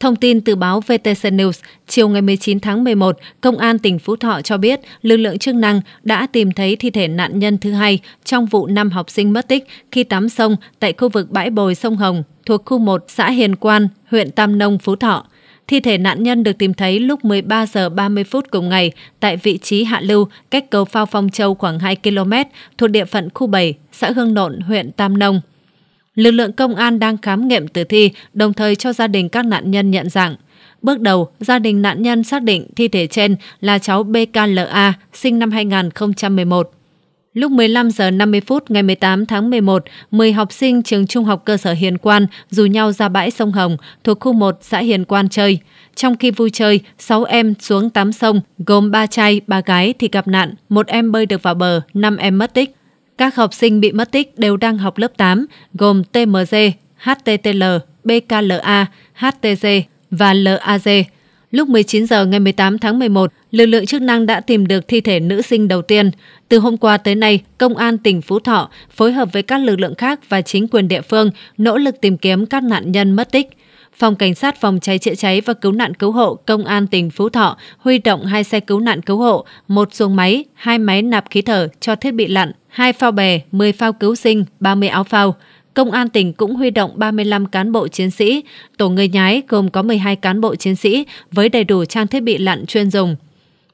Thông tin từ báo VTC News, chiều ngày 19 tháng 11, Công an tỉnh Phú Thọ cho biết lực lượng chức năng đã tìm thấy thi thể nạn nhân thứ hai trong vụ năm học sinh mất tích khi tắm sông tại khu vực bãi bồi sông Hồng thuộc khu 1 xã Hiền Quan, huyện Tam Nông, Phú Thọ. Thi thể nạn nhân được tìm thấy lúc 13 giờ 30 phút cùng ngày tại vị trí hạ lưu cách cầu Phao Phong Châu khoảng 2 km thuộc địa phận khu 7, xã Hương Nộn, huyện Tam Nông. Lực lượng công an đang khám nghiệm tử thi, đồng thời cho gia đình các nạn nhân nhận dạng. Bước đầu, gia đình nạn nhân xác định thi thể trên là cháu BKLA, sinh năm 2011. Lúc 15 giờ 50 phút ngày 18 tháng 11, 10 học sinh trường trung học cơ sở Hiền Quan rủ nhau ra bãi sông Hồng thuộc khu 1 xã Hiền Quan chơi. Trong khi vui chơi, 6 em xuống tắm sông, gồm 3 trai, 3 gái thì gặp nạn, một em bơi được vào bờ, 5 em mất tích. Các học sinh bị mất tích đều đang học lớp 8, gồm TMG, HTTL, BKLA, HTG và LAG. Lúc 19 giờ ngày 18 tháng 11, lực lượng chức năng đã tìm được thi thể nữ sinh đầu tiên. Từ hôm qua tới nay, Công an tỉnh Phú Thọ phối hợp với các lực lượng khác và chính quyền địa phương nỗ lực tìm kiếm các nạn nhân mất tích. Phòng Cảnh sát Phòng cháy chữa cháy và Cứu nạn Cứu hộ Công an tỉnh Phú Thọ huy động hai xe cứu nạn cứu hộ, một xuồng máy, hai máy nạp khí thở cho thiết bị lặn, hai phao bè, 10 phao cứu sinh, 30 áo phao. Công an tỉnh cũng huy động 35 cán bộ chiến sĩ, tổ người nhái gồm có 12 cán bộ chiến sĩ với đầy đủ trang thiết bị lặn chuyên dùng,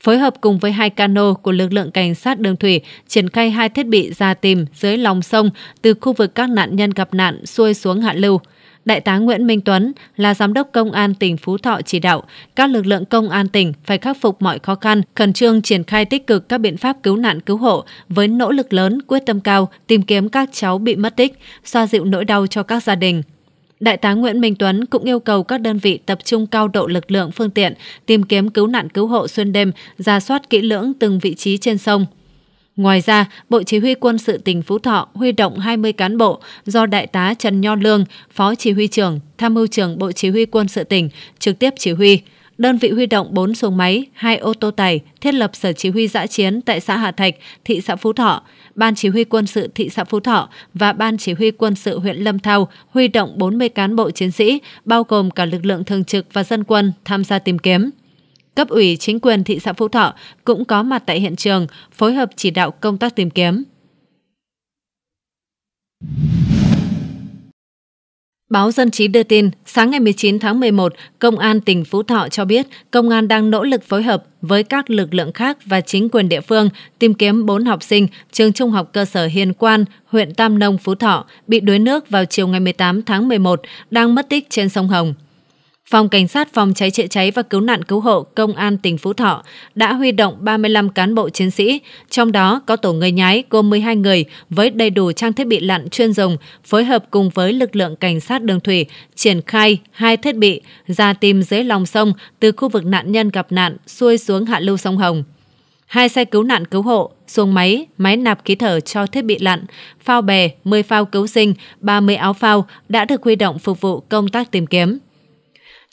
phối hợp cùng với hai cano của lực lượng cảnh sát đường thủy triển khai hai thiết bị ra tìm dưới lòng sông từ khu vực các nạn nhân gặp nạn xuôi xuống hạ lưu. Đại tá Nguyễn Minh Tuấn là Giám đốc Công an tỉnh Phú Thọ chỉ đạo các lực lượng công an tỉnh phải khắc phục mọi khó khăn, khẩn trương triển khai tích cực các biện pháp cứu nạn cứu hộ với nỗ lực lớn, quyết tâm cao tìm kiếm các cháu bị mất tích, xoa dịu nỗi đau cho các gia đình. Đại tá Nguyễn Minh Tuấn cũng yêu cầu các đơn vị tập trung cao độ lực lượng phương tiện, tìm kiếm cứu nạn cứu hộ xuyên đêm, ra soát kỹ lưỡng từng vị trí trên sông, Ngoài ra, Bộ Chỉ huy Quân sự tỉnh Phú Thọ huy động 20 cán bộ do Đại tá Trần Nho Lương, Phó Chỉ huy trưởng, Tham mưu trưởng Bộ Chỉ huy Quân sự tỉnh trực tiếp chỉ huy. Đơn vị huy động 4 xuồng máy, 2 ô tô tải, thiết lập sở chỉ huy giã chiến tại xã Hà Thạch, thị xã Phú Thọ, Ban chỉ huy quân sự thị xã Phú Thọ và Ban chỉ huy quân sự huyện Lâm Thao huy động 40 cán bộ chiến sĩ, bao gồm cả lực lượng thường trực và dân quân tham gia tìm kiếm. Cấp ủy chính quyền thị xã Phú Thọ cũng có mặt tại hiện trường, phối hợp chỉ đạo công tác tìm kiếm. Báo Dân chí đưa tin, sáng ngày 19 tháng 11, Công an tỉnh Phú Thọ cho biết công an đang nỗ lực phối hợp với các lực lượng khác và chính quyền địa phương tìm kiếm 4 học sinh trường trung học cơ sở Hiền Quan, huyện Tam Nông, Phú Thọ bị đuối nước vào chiều ngày 18 tháng 11 đang mất tích trên sông Hồng. Phòng Cảnh sát Phòng cháy chữa cháy và Cứu nạn Cứu hộ Công an tỉnh Phú Thọ đã huy động 35 cán bộ chiến sĩ, trong đó có tổ người nhái gồm 12 người với đầy đủ trang thiết bị lặn chuyên dùng, phối hợp cùng với lực lượng cảnh sát đường thủy triển khai hai thiết bị ra tìm dưới lòng sông từ khu vực nạn nhân gặp nạn xuôi xuống hạ lưu sông Hồng. Hai xe cứu nạn cứu hộ, xuồng máy, máy nạp khí thở cho thiết bị lặn, phao bè, 10 phao cứu sinh, 30 áo phao đã được huy động phục vụ công tác tìm kiếm.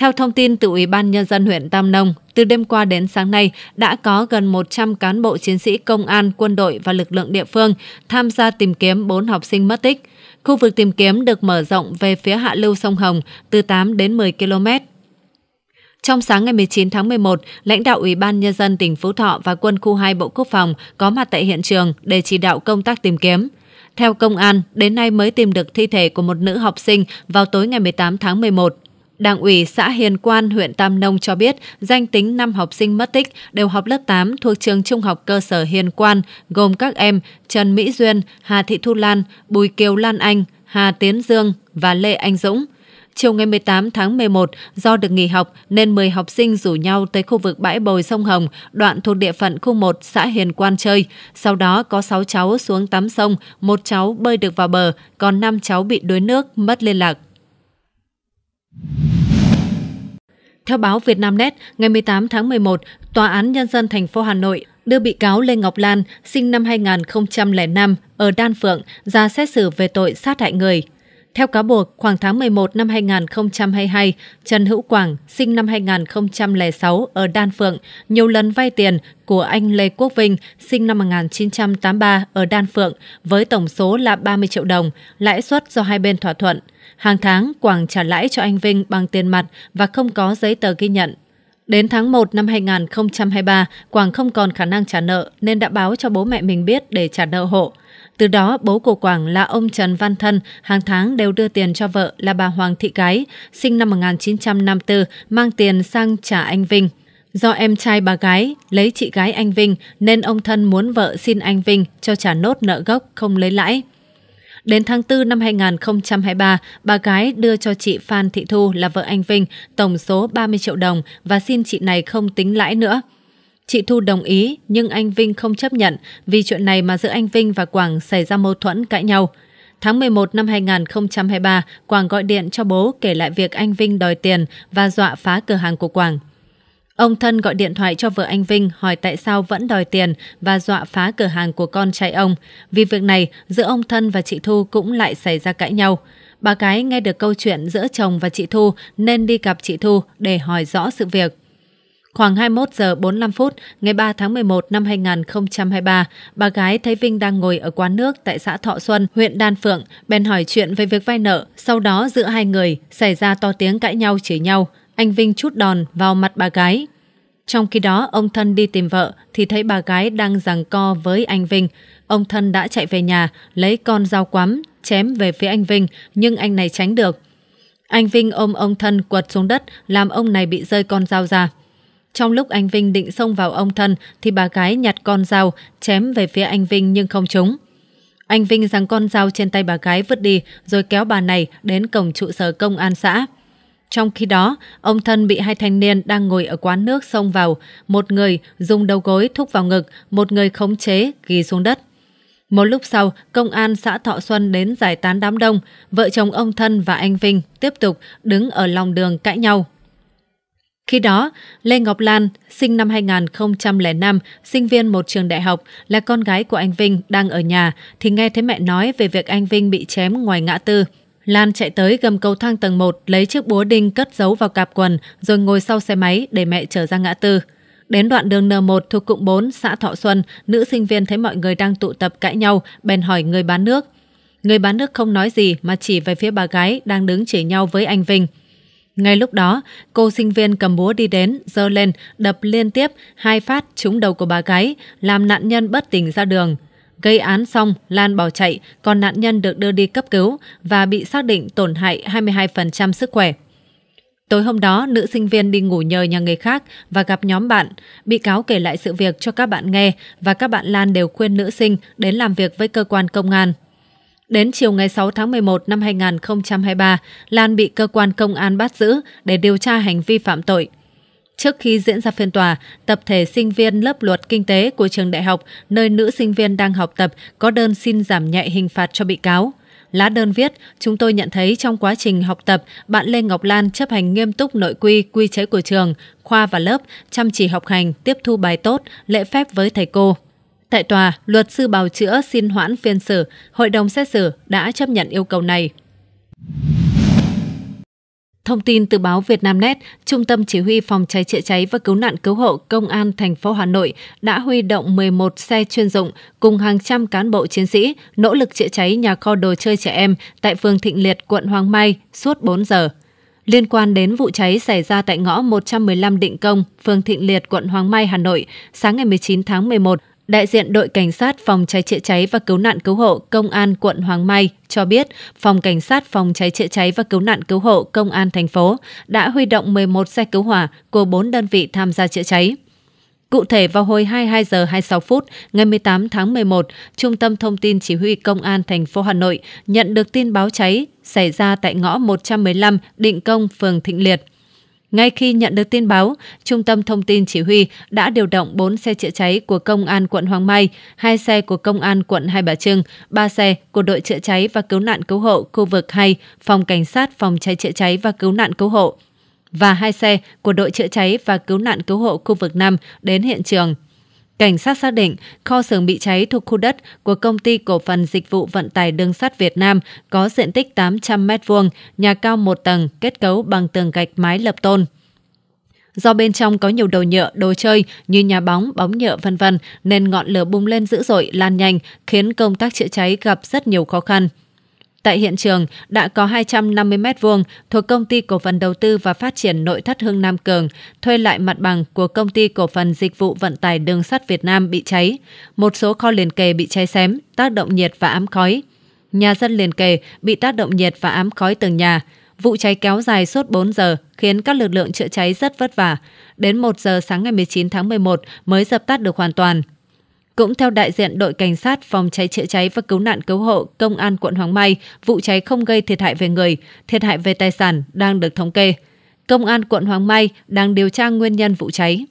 Theo thông tin từ Ủy ban Nhân dân huyện Tam Nông, từ đêm qua đến sáng nay đã có gần 100 cán bộ chiến sĩ công an, quân đội và lực lượng địa phương tham gia tìm kiếm 4 học sinh mất tích. Khu vực tìm kiếm được mở rộng về phía hạ lưu sông Hồng từ 8 đến 10 km. Trong sáng ngày 19 tháng 11, lãnh đạo Ủy ban Nhân dân tỉnh Phú Thọ và quân khu 2 Bộ Quốc phòng có mặt tại hiện trường để chỉ đạo công tác tìm kiếm. Theo công an, đến nay mới tìm được thi thể của một nữ học sinh vào tối ngày 18 tháng 11. Đảng ủy xã Hiền Quan, huyện Tam Nông cho biết danh tính 5 học sinh mất tích đều học lớp 8 thuộc trường trung học cơ sở Hiền Quan, gồm các em Trần Mỹ Duyên, Hà Thị Thu Lan, Bùi Kiều Lan Anh, Hà Tiến Dương và Lê Anh Dũng. Chiều ngày 18 tháng 11, do được nghỉ học nên 10 học sinh rủ nhau tới khu vực bãi bồi sông Hồng, đoạn thuộc địa phận khu 1 xã Hiền Quan chơi. Sau đó có 6 cháu xuống tắm sông, một cháu bơi được vào bờ, còn 5 cháu bị đuối nước, mất liên lạc. Theo báo Vietnamnet, ngày 18 tháng 11, Tòa án Nhân dân thành phố Hà Nội đưa bị cáo Lê Ngọc Lan, sinh năm 2005, ở Đan Phượng ra xét xử về tội sát hại người. Theo cáo buộc, khoảng tháng 11 năm 2022, Trần Hữu Quảng, sinh năm 2006 ở Đan Phượng, nhiều lần vay tiền của anh Lê Quốc Vinh, sinh năm 1983 ở Đan Phượng, với tổng số là 30 triệu đồng, lãi suất do hai bên thỏa thuận – Hàng tháng, Quảng trả lãi cho anh Vinh bằng tiền mặt và không có giấy tờ ghi nhận. Đến tháng 1 năm 2023, Quảng không còn khả năng trả nợ nên đã báo cho bố mẹ mình biết để trả nợ hộ. Từ đó, bố của Quảng là ông Trần Văn Thân hàng tháng đều đưa tiền cho vợ là bà Hoàng Thị Gái, sinh năm 1954, mang tiền sang trả anh Vinh. Do em trai bà gái lấy chị gái anh Vinh nên ông Thân muốn vợ xin anh Vinh cho trả nốt nợ gốc không lấy lãi. Đến tháng 4 năm 2023, bà gái đưa cho chị Phan Thị Thu là vợ anh Vinh tổng số 30 triệu đồng và xin chị này không tính lãi nữa. Chị Thu đồng ý nhưng anh Vinh không chấp nhận vì chuyện này mà giữa anh Vinh và Quảng xảy ra mâu thuẫn cãi nhau. Tháng 11 năm 2023, Quảng gọi điện cho bố kể lại việc anh Vinh đòi tiền và dọa phá cửa hàng của Quảng. Ông thân gọi điện thoại cho vợ anh Vinh hỏi tại sao vẫn đòi tiền và dọa phá cửa hàng của con trai ông. Vì việc này, giữa ông thân và chị Thu cũng lại xảy ra cãi nhau. Bà cái nghe được câu chuyện giữa chồng và chị Thu nên đi gặp chị Thu để hỏi rõ sự việc. Khoảng 21 giờ 45 phút ngày 3 tháng 11 năm 2023, bà gái thấy Vinh đang ngồi ở quán nước tại xã Thọ Xuân, huyện Đan Phượng, bèn hỏi chuyện về việc vay nợ. Sau đó giữa hai người xảy ra to tiếng cãi nhau chửi nhau anh Vinh chút đòn vào mặt bà gái. Trong khi đó, ông Thân đi tìm vợ thì thấy bà gái đang giằng co với anh Vinh. Ông Thân đã chạy về nhà, lấy con dao quắm, chém về phía anh Vinh, nhưng anh này tránh được. Anh Vinh ôm ông Thân quật xuống đất, làm ông này bị rơi con dao ra. Trong lúc anh Vinh định xông vào ông Thân thì bà gái nhặt con dao, chém về phía anh Vinh nhưng không trúng. Anh Vinh giằng con dao trên tay bà gái vứt đi rồi kéo bà này đến cổng trụ sở công an xã. Trong khi đó, ông thân bị hai thanh niên đang ngồi ở quán nước xông vào, một người dùng đầu gối thúc vào ngực, một người khống chế, ghi xuống đất. Một lúc sau, công an xã Thọ Xuân đến giải tán đám đông, vợ chồng ông Thân và anh Vinh tiếp tục đứng ở lòng đường cãi nhau. Khi đó, Lê Ngọc Lan, sinh năm 2005, sinh viên một trường đại học, là con gái của anh Vinh đang ở nhà thì nghe thấy mẹ nói về việc anh Vinh bị chém ngoài ngã tư Lan chạy tới gầm cầu thang tầng 1 lấy chiếc búa đinh cất giấu vào cạp quần rồi ngồi sau xe máy để mẹ trở ra ngã tư. Đến đoạn đường N1 thuộc cụm 4 xã Thọ Xuân, nữ sinh viên thấy mọi người đang tụ tập cãi nhau, bèn hỏi người bán nước. Người bán nước không nói gì mà chỉ về phía bà gái đang đứng chỉ nhau với anh Vinh. Ngay lúc đó, cô sinh viên cầm búa đi đến, giơ lên, đập liên tiếp hai phát trúng đầu của bà gái, làm nạn nhân bất tỉnh ra đường. Gây án xong, Lan bỏ chạy, còn nạn nhân được đưa đi cấp cứu và bị xác định tổn hại 22% sức khỏe. Tối hôm đó, nữ sinh viên đi ngủ nhờ nhà người khác và gặp nhóm bạn. Bị cáo kể lại sự việc cho các bạn nghe và các bạn Lan đều khuyên nữ sinh đến làm việc với cơ quan công an. Đến chiều ngày 6 tháng 11 năm 2023, Lan bị cơ quan công an bắt giữ để điều tra hành vi phạm tội. Trước khi diễn ra phiên tòa, tập thể sinh viên lớp luật kinh tế của trường đại học nơi nữ sinh viên đang học tập có đơn xin giảm nhẹ hình phạt cho bị cáo. Lá đơn viết, chúng tôi nhận thấy trong quá trình học tập, bạn Lê Ngọc Lan chấp hành nghiêm túc nội quy, quy chế của trường, khoa và lớp, chăm chỉ học hành, tiếp thu bài tốt, lễ phép với thầy cô. Tại tòa, luật sư bào chữa xin hoãn phiên xử, hội đồng xét xử đã chấp nhận yêu cầu này. Thông tin từ báo Vietnamnet, Trung tâm Chỉ huy Phòng cháy chữa cháy và cứu nạn cứu hộ Công an thành phố Hà Nội đã huy động 11 xe chuyên dụng cùng hàng trăm cán bộ chiến sĩ nỗ lực chữa cháy nhà kho đồ chơi trẻ em tại phường Thịnh Liệt, quận Hoàng Mai suốt 4 giờ. Liên quan đến vụ cháy xảy ra tại ngõ 115 Định Công, phường Thịnh Liệt, quận Hoàng Mai, Hà Nội, sáng ngày 19 tháng 11, Đại diện đội cảnh sát phòng cháy chữa cháy và cứu nạn cứu hộ Công an quận Hoàng Mai cho biết, phòng cảnh sát phòng cháy chữa cháy và cứu nạn cứu hộ Công an thành phố đã huy động 11 xe cứu hỏa của 4 đơn vị tham gia chữa cháy. Cụ thể vào hồi 22 giờ 26 phút ngày 18 tháng 11, Trung tâm Thông tin Chỉ huy Công an thành phố Hà Nội nhận được tin báo cháy xảy ra tại ngõ 115 Định Công, phường Thịnh Liệt – ngay khi nhận được tin báo, Trung tâm Thông tin Chỉ huy đã điều động 4 xe chữa cháy của Công an quận Hoàng Mai, 2 xe của Công an quận Hai Bà Trưng, 3 xe của đội chữa cháy và cứu nạn cứu hộ khu vực 2, Phòng Cảnh sát Phòng cháy chữa cháy và cứu nạn cứu hộ và hai xe của đội chữa cháy và cứu nạn cứu hộ khu vực 5 đến hiện trường. Cảnh sát xác định kho xưởng bị cháy thuộc khu đất của công ty cổ phần dịch vụ vận tải đường sắt Việt Nam có diện tích 800 m2, nhà cao một tầng, kết cấu bằng tường gạch mái lập tôn. Do bên trong có nhiều đồ nhựa, đồ chơi như nhà bóng, bóng nhựa vân vân nên ngọn lửa bùng lên dữ dội lan nhanh, khiến công tác chữa cháy gặp rất nhiều khó khăn. Tại hiện trường đã có 250 m2 thuộc công ty cổ phần đầu tư và phát triển nội thất Hưng Nam Cường thuê lại mặt bằng của công ty cổ phần dịch vụ vận tải đường sắt Việt Nam bị cháy. Một số kho liền kề bị cháy xém, tác động nhiệt và ám khói. Nhà dân liền kề bị tác động nhiệt và ám khói từng nhà. Vụ cháy kéo dài suốt 4 giờ khiến các lực lượng chữa cháy rất vất vả. Đến 1 giờ sáng ngày 19 tháng 11 mới dập tắt được hoàn toàn. Cũng theo đại diện đội cảnh sát phòng cháy chữa cháy và cứu nạn cứu hộ công an quận Hoàng Mai, vụ cháy không gây thiệt hại về người, thiệt hại về tài sản đang được thống kê. Công an quận Hoàng Mai đang điều tra nguyên nhân vụ cháy.